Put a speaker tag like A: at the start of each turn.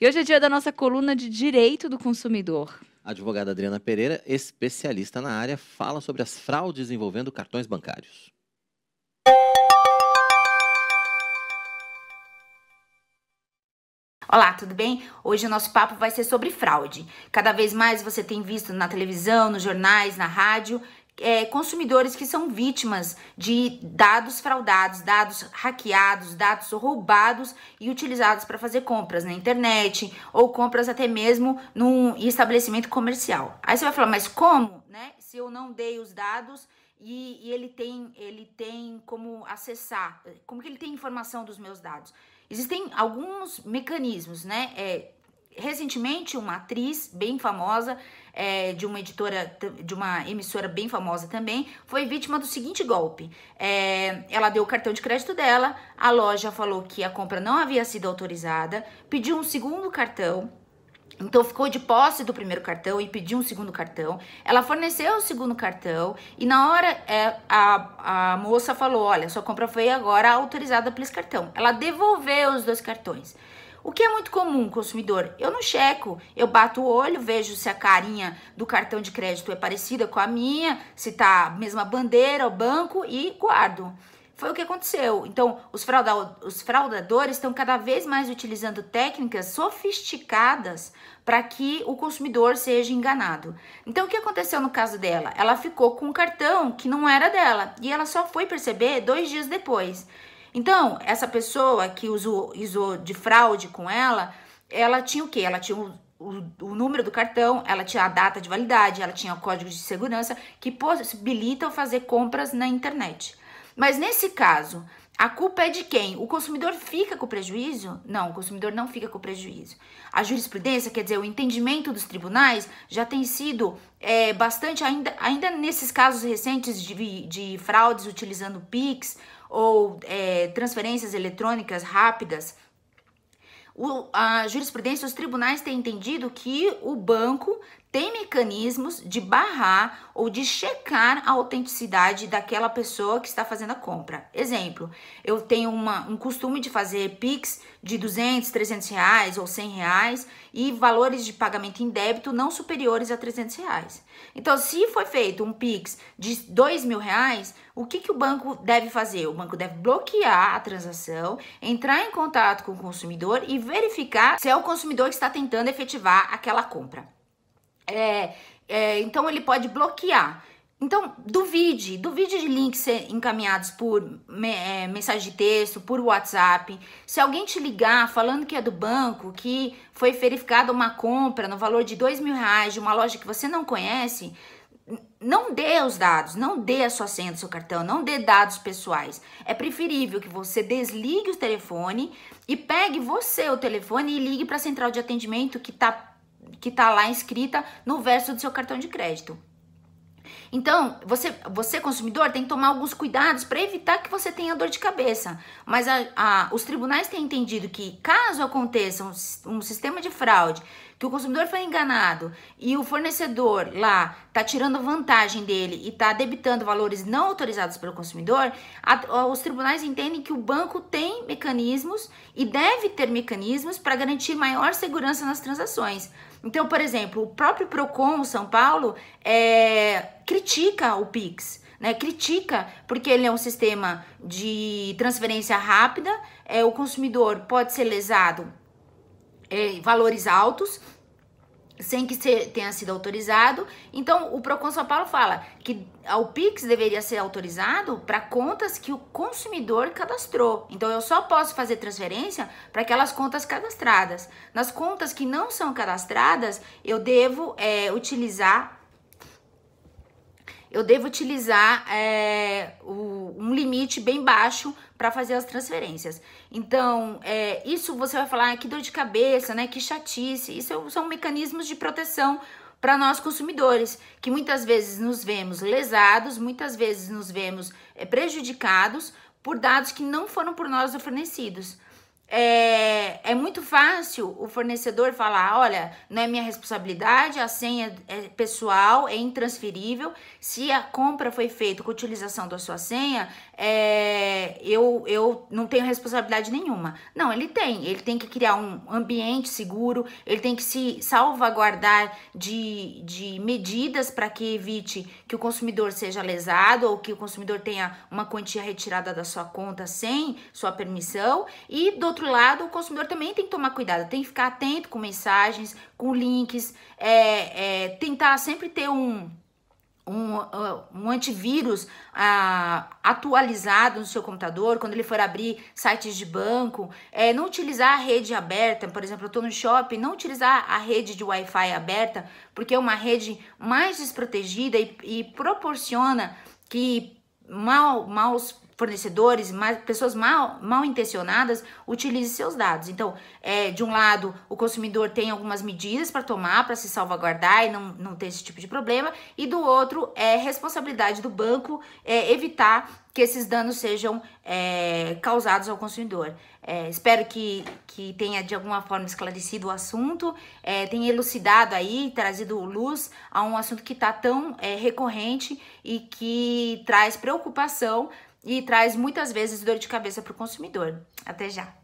A: E hoje é dia da nossa coluna de Direito do Consumidor. A advogada Adriana Pereira, especialista na área, fala sobre as fraudes envolvendo cartões bancários. Olá, tudo bem? Hoje o nosso papo vai ser sobre fraude. Cada vez mais você tem visto na televisão, nos jornais, na rádio, é, consumidores que são vítimas de dados fraudados, dados hackeados, dados roubados e utilizados para fazer compras na internet ou compras até mesmo num estabelecimento comercial. Aí você vai falar, mas como, né? Se eu não dei os dados e, e ele tem ele tem como acessar, como que ele tem informação dos meus dados? Existem alguns mecanismos, né? É, recentemente uma atriz bem famosa é, de uma editora, de uma emissora bem famosa também, foi vítima do seguinte golpe. É, ela deu o cartão de crédito dela, a loja falou que a compra não havia sido autorizada, pediu um segundo cartão, então ficou de posse do primeiro cartão e pediu um segundo cartão. Ela forneceu o segundo cartão e na hora é, a, a moça falou: olha, sua compra foi agora autorizada pelo cartão. Ela devolveu os dois cartões. O que é muito comum, consumidor? Eu não checo, eu bato o olho, vejo se a carinha do cartão de crédito é parecida com a minha, se tá a mesma bandeira, o banco e guardo. Foi o que aconteceu. Então, os, frauda os fraudadores estão cada vez mais utilizando técnicas sofisticadas para que o consumidor seja enganado. Então, o que aconteceu no caso dela? Ela ficou com um cartão que não era dela e ela só foi perceber dois dias depois. Então, essa pessoa que usou, usou de fraude com ela, ela tinha o quê? Ela tinha o, o, o, número do cartão, ela tinha a data de validade, ela tinha o código de segurança que possibilitam fazer compras na internet. Mas nesse caso, a culpa é de quem? O consumidor fica com o prejuízo? Não, o consumidor não fica com o prejuízo. A jurisprudência, quer dizer, o entendimento dos tribunais já tem sido é, bastante, ainda, ainda nesses casos recentes de, de fraudes utilizando PIX ou é, transferências eletrônicas rápidas, o, a jurisprudência, os tribunais têm entendido que o banco tem mecanismos de barrar ou de checar a autenticidade daquela pessoa que está fazendo a compra. Exemplo, eu tenho uma, um costume de fazer PIX de 200, 300 reais ou 100 reais e valores de pagamento em débito não superiores a 300 reais. Então, se foi feito um PIX de 2 mil reais, o que, que o banco deve fazer? O banco deve bloquear a transação, entrar em contato com o consumidor e verificar se é o consumidor que está tentando efetivar aquela compra. É, é, então ele pode bloquear. Então, duvide, duvide de links ser encaminhados por é, mensagem de texto, por WhatsApp. Se alguém te ligar falando que é do banco, que foi verificada uma compra no valor de dois mil reais de uma loja que você não conhece, não dê os dados, não dê a sua senha do seu cartão, não dê dados pessoais. É preferível que você desligue o telefone e pegue você o telefone e ligue para a central de atendimento que está que está lá inscrita no verso do seu cartão de crédito. Então, você, você consumidor, tem que tomar alguns cuidados para evitar que você tenha dor de cabeça. Mas a, a, os tribunais têm entendido que, caso aconteça um, um sistema de fraude, que o consumidor foi enganado e o fornecedor lá está tirando vantagem dele e está debitando valores não autorizados pelo consumidor, a, os tribunais entendem que o banco tem mecanismos e deve ter mecanismos para garantir maior segurança nas transações. Então, por exemplo, o próprio Procon São Paulo é, critica o Pix. Né, critica porque ele é um sistema de transferência rápida, é, o consumidor pode ser lesado é, em é, valores altos, sem que tenha sido autorizado. Então, o Procon São Paulo fala que o Pix deveria ser autorizado para contas que o consumidor cadastrou. Então, eu só posso fazer transferência para aquelas contas cadastradas. Nas contas que não são cadastradas, eu devo é, utilizar eu devo utilizar é, o, um limite bem baixo para fazer as transferências. Então, é, isso você vai falar, ah, que dor de cabeça, né? Que chatice. Isso é são mecanismos de proteção para nós consumidores, que muitas vezes nos vemos lesados, muitas vezes nos vemos é, prejudicados por dados que não foram por nós fornecidos. É, é muito fácil o fornecedor falar: olha, não é minha responsabilidade, a senha é pessoal, é intransferível. Se a compra foi feita com utilização da sua senha, é, eu, eu não tenho responsabilidade nenhuma. Não, ele tem. Ele tem que criar um ambiente seguro, ele tem que se salvaguardar de, de medidas para que evite que o consumidor seja lesado ou que o consumidor tenha uma quantia retirada da sua conta sem sua permissão. E outro lado, o consumidor também tem que tomar cuidado, tem que ficar atento com mensagens, com links, é, é, tentar sempre ter um, um, um antivírus ah, atualizado no seu computador, quando ele for abrir sites de banco, é, não utilizar a rede aberta, por exemplo, eu estou no shopping, não utilizar a rede de Wi-Fi aberta, porque é uma rede mais desprotegida e, e proporciona que mal, maus fornecedores, mais pessoas mal, mal intencionadas, utilize seus dados. Então, é, de um lado, o consumidor tem algumas medidas para tomar, para se salvaguardar e não, não ter esse tipo de problema, e do outro, é responsabilidade do banco é, evitar que esses danos sejam é, causados ao consumidor. É, espero que, que tenha de alguma forma esclarecido o assunto, é, tenha elucidado aí, trazido luz a um assunto que está tão é, recorrente e que traz preocupação e traz muitas vezes dor de cabeça para o consumidor. Até já!